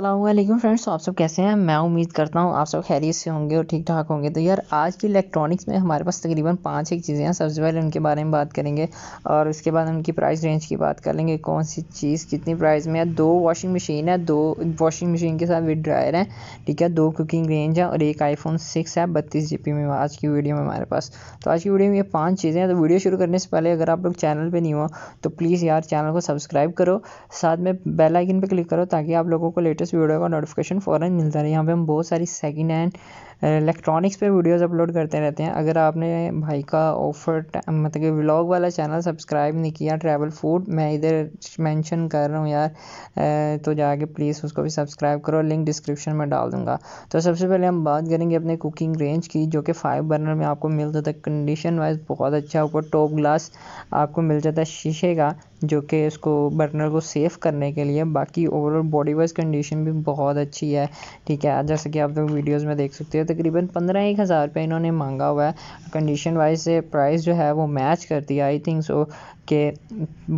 अल्लाम फ्रेंड्स तो आप सब कैसे हैं मैं उम्मीद करता हूँ आप सब खैरियत से होंगे और ठीक ठाक होंगे तो यार आज की इलेक्ट्रॉनिक्स में हमारे पास तकरीबन पाँच एक चीज़ें हैं सबसे पहले उनके बारे में बात करेंगे और उसके बाद उनकी प्राइस रेंज की बात कर लेंगे कौन सी चीज़ कितनी प्राइस में है दो वॉशिंग मशीन है दो वॉशिंग मशीन के साथ विद ड्रायर है ठीक है दो कुकिंग रेंज है और एक आईफोन सिक्स है बत्तीस जी में आज की वीडियो में हमारे पास तो आज की वीडियो में ये पाँच चीज़ें हैं तो वीडियो शुरू करने से पहले अगर आप लोग चैनल पर नहीं हो तो प्लीज़ यार चैनल को सब्सक्राइब करो साथ में बेलाइकन पर क्लिक करो ताकि आप लोगों को लेटेस्ट लेटेस्ट वीडियो का नोटिफिकेशन फ़ौरन मिलता रहे यहाँ पे हम बहुत सारी सेकेंड हैंड इलेक्ट्रॉनिक्स पे वीडियोस अपलोड करते रहते हैं अगर आपने भाई का ऑफर मतलब कि व्लॉग वाला चैनल सब्सक्राइब नहीं किया ट्रैवल फूड मैं इधर मेंशन कर रहा हूँ यार तो जाके प्लीज़ उसको भी सब्सक्राइब करो लिंक डिस्क्रिप्शन में डाल दूँगा तो सबसे पहले हम बात करेंगे अपने कुकिंग रेंज की जो कि फाइव बर्नर में आपको मिल जाता है कंडीशन वाइज बहुत अच्छा ऊपर टॉप ग्लास आपको मिल जाता है शीशे का जो कि इसको बर्नर को सेफ करने के लिए बाकी ओवरऑल बॉडी वाइज कंडीशन भी बहुत अच्छी है ठीक है जैसे कि आप लोग वीडियोज़ में देख सकते हो तकरीबन पंद्रह एक हज़ार रुपये इन्होंने मांगा हुआ है कंडीशन वाइज से प्राइस जो है वो मैच करती है आई थिंक सो के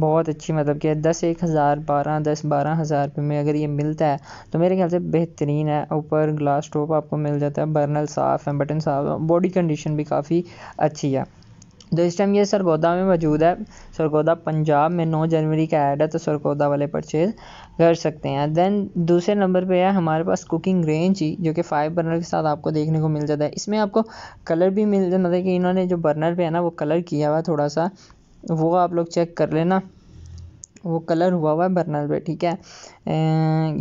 बहुत अच्छी मतलब कि दस एक हज़ार बारह दस बारह हज़ार रुपये में अगर ये मिलता है तो मेरे ख्याल से बेहतरीन है ऊपर ग्लास टॉप आपको मिल जाता है बर्नल साफ़ है बटन साफ़ बॉडी कंडीशन भी काफ़ी अच्छी है तो इस टाइम ये सरगोदा में मौजूद है सरगोदा पंजाब में 9 जनवरी का ऐड है तो सरगोदा वाले परचेज़ कर सकते हैं देन दूसरे नंबर पे है हमारे पास कुकिंग रेंज ही जो कि फाइव बर्नर के साथ आपको देखने को मिल जाता है इसमें आपको कलर भी मिल जाता मतलब कि इन्होंने जो बर्नर पे है ना वो कलर किया हुआ थोड़ा सा वो आप लोग चेक कर लेना वो कलर हुआ हुआ है बर्नर पे ठीक है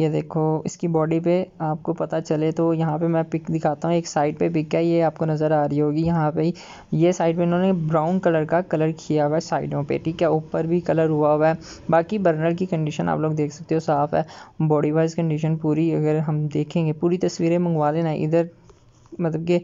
ये देखो इसकी बॉडी पे आपको पता चले तो यहाँ पे मैं पिक दिखाता हूँ एक साइड पे पिक है ये आपको नज़र आ रही होगी यहाँ पे ये साइड पे इन्होंने ब्राउन कलर का कलर किया हुआ है साइडों पे ठीक है ऊपर भी कलर हुआ हुआ है बाकी बर्नर की कंडीशन आप लोग देख सकते हो साफ़ है बॉडी वाइज कंडीशन पूरी अगर हम देखेंगे पूरी तस्वीरें मंगवा लेना इधर मतलब कि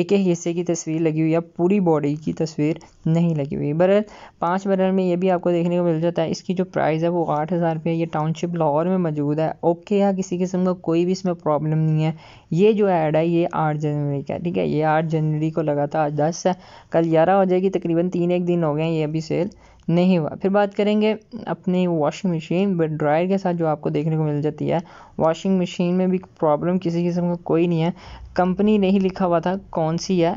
एक एक हिस्से की तस्वीर लगी हुई है पूरी बॉडी की तस्वीर नहीं लगी हुई बरल पाँच बरल में ये भी आपको देखने को मिल जाता है इसकी जो प्राइस है वो आठ हज़ार रुपये ये टाउनशिप लाहौर में मौजूद है ओके यहाँ किसी किस्म का कोई भी इसमें प्रॉब्लम नहीं है ये जो ऐड है ये आठ जनवरी का ठीक है ये आठ जनवरी को लगा था आज दस है कल ग्यारह हो जाएगी तकरीबन तीन एक दिन हो गए ये अभी सेल नहीं हुआ फिर बात करेंगे अपने वॉशिंग मशीन ड्रायर के साथ जो आपको देखने को मिल जाती है वॉशिंग मशीन में भी प्रॉब्लम किसी किस्म का कोई नहीं है कंपनी नहीं लिखा हुआ था कौन सी है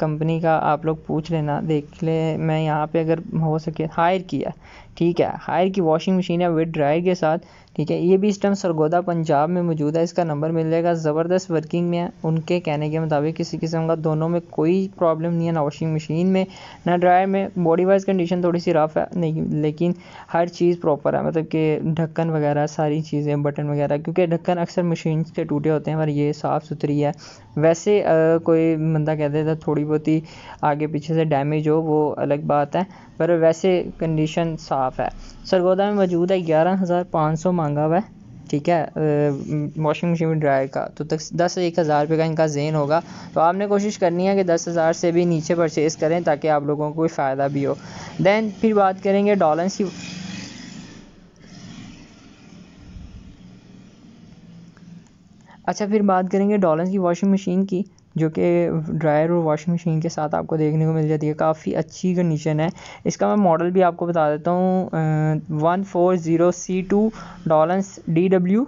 कंपनी का आप लोग पूछ लेना देख ले मैं यहाँ पे अगर हो सके हायर की है ठीक है हायर की वॉशिंग मशीन है विद ड्रायर के साथ ठीक है ये भी इस टाइम सरगोदा पंजाब में मौजूद है इसका नंबर मिल जाएगा ज़बरदस्त वर्किंग में है उनके कहने के मुताबिक किसी किस्म का दोनों में कोई प्रॉब्लम नहीं है ना वॉशिंग मशीन में ना ड्रायर में बॉडी वाइज कंडीशन थोड़ी सी रफ है नहीं लेकिन हर चीज़ प्रॉपर है मतलब कि ढक्कन वगैरह सारी चीज़ें बटन वगैरह क्योंकि ढक्कन अक्सर मशीन के टूटे होते हैं पर ये साफ़ सुथरी है वैसे आ, कोई बंदा कहते थे थोड़ी बहुत ही आगे पीछे से डैमेज हो वो अलग बात है पर वैसे कंडीशन साफ़ है सरगोदा में मौजूद है ग्यारह हज़ार पाँच सौ मांगा हुआ है ठीक है वॉशिंग मशीन ड्रायर का तो तक दस एक हज़ार रुपये का इनका जेन होगा तो आपने कोशिश करनी है कि दस हज़ार से भी नीचे परचेज़ करें ताकि आप लोगों को फ़ायदा भी हो दैन फिर बात करेंगे डॉलर्स की अच्छा फिर बात करेंगे डॉलर की वॉशिंग मशीन की जो कि ड्रायर और वॉशिंग मशीन के साथ आपको देखने को मिल जाती है काफ़ी अच्छी कंडीशन है इसका मैं मॉडल भी आपको बता देता हूँ one four zero C two डॉलेंस डी डब्ल्यू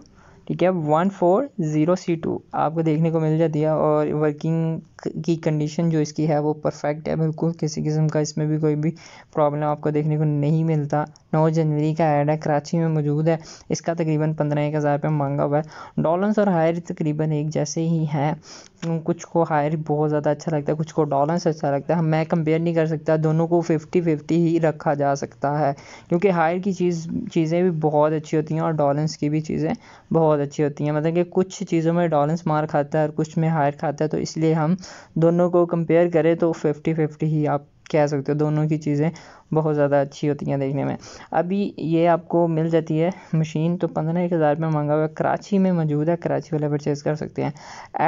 ठीक है one four zero C two आपको देखने को मिल जाती है और वर्किंग की कंडीशन जो इसकी है वो परफेक्ट है बिल्कुल किसी किस्म का इसमें भी कोई भी प्रॉब्लम आपको देखने को नहीं मिलता नौ जनवरी का ऐड है कराची में मौजूद है इसका तकरीबन पंद्रह एक हज़ार रुपये मांगा हुआ है डॉलर्स और हायर तकरीबन एक जैसे ही हैं कुछ को हायर बहुत ज़्यादा अच्छा लगता है कुछ को डॉलर्स अच्छा लगता है मैं कंपेयर नहीं कर सकता दोनों को फिफ्टी फिफ्टी ही रखा जा सकता है क्योंकि हायर की चीज़ चीज़ें भी बहुत अच्छी होती हैं और डॉलर्स की भी चीज़ें बहुत अच्छी होती हैं मतलब कि कुछ चीज़ों में डॉलर्स मार खाता है और कुछ में हायर खाता है तो इसलिए हम दोनों को कंपेयर करें तो फिफ्टी फिफ्टी ही आप कह सकते हो दोनों की चीज़ें बहुत ज़्यादा अच्छी होती हैं देखने में अभी ये आपको मिल जाती है मशीन तो पंद्रह एक हज़ार में मंगा हुआ कराची में मौजूद है कराची वाले परचेज़ कर सकते हैं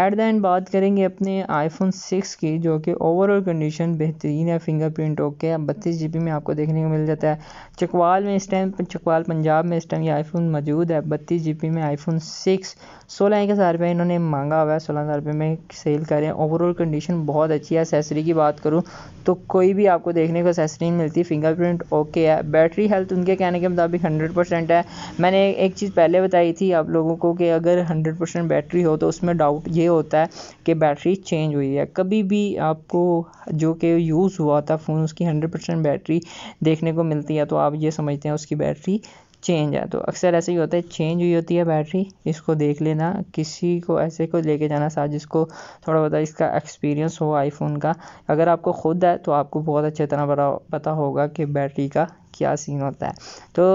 एट द एंड बात करेंगे अपने आईफोन सिक्स की जो कि ओवरऑल कंडीशन बेहतरीन है फिंगरप्रिंट ओके बत्तीस जी में आपको देखने को मिल जाता है चकवाल में इस टाइम चकवाल पंजाब में इस टाइम ये आईफोन मौजूद है बत्तीस जी में आईफोन सिक्स सोलह एक हज़ार रुपये इन्होंने मांगा हुआ है सोलह हज़ार रुपये में सेल करें ओवरऑल कंडीशन बहुत अच्छी है एसेसरी की बात करूँ तो कोई भी आपको देखने को एसेसरी नहीं मिलती फिंगरप्रिंट ओके है बैटरी हेल्थ उनके कहने के मुताबिक हंड्रेड परसेंट है मैंने एक चीज़ पहले बताई थी आप लोगों को कि अगर हंड्रेड परसेंट बैटरी हो तो उसमें डाउट ये होता है कि बैटरी चेंज हुई है कभी भी आपको जो कि यूज़ हुआ था फ़ोन उसकी हंड्रेड परसेंट बैटरी देखने को मिलती है तो आप ये समझते हैं उसकी बैटरी चेंज है तो अक्सर ऐसे ही होता है चेंज हुई होती है बैटरी इसको देख लेना किसी को ऐसे को लेके जाना साथ जिसको थोड़ा बहुत इसका एक्सपीरियंस हो आईफोन का अगर आपको खुद है तो आपको बहुत अच्छे तरह पता होगा कि बैटरी का क्या सीन होता है तो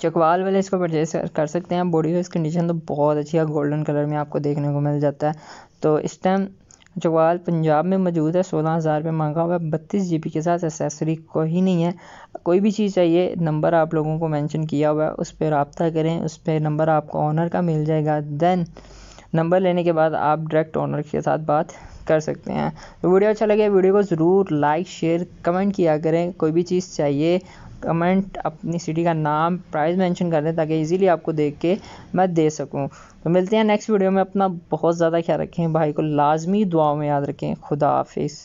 चकवाल वाले इसको परचेज कर सकते हैं बॉडी वाइज कंडीशन तो बहुत अच्छी है गोल्डन कलर में आपको देखने को मिल जाता है तो इस टाइम जवाल पंजाब में मौजूद है सोलह हज़ार में मांगा हुआ है बत्तीस जी के साथ एसेसरी को ही नहीं है कोई भी चीज़ चाहिए नंबर आप लोगों को मेंशन किया हुआ है उस पर रबता करें उस पर नंबर आपको ऑनर का मिल जाएगा दैन नंबर लेने के बाद आप डायरेक्ट ऑनर के साथ बात कर सकते हैं तो वीडियो अच्छा लगे वीडियो को ज़रूर लाइक शेयर कमेंट किया करें कोई भी चीज़ चाहिए कमेंट अपनी सिटी का नाम प्राइस मेंशन कर दें ताकि इजीली आपको देख के मैं दे सकूं तो मिलते हैं नेक्स्ट वीडियो में अपना बहुत ज़्यादा ख्याल रखें भाई को लाजमी दुआओं में याद रखें खुदा हाफिज़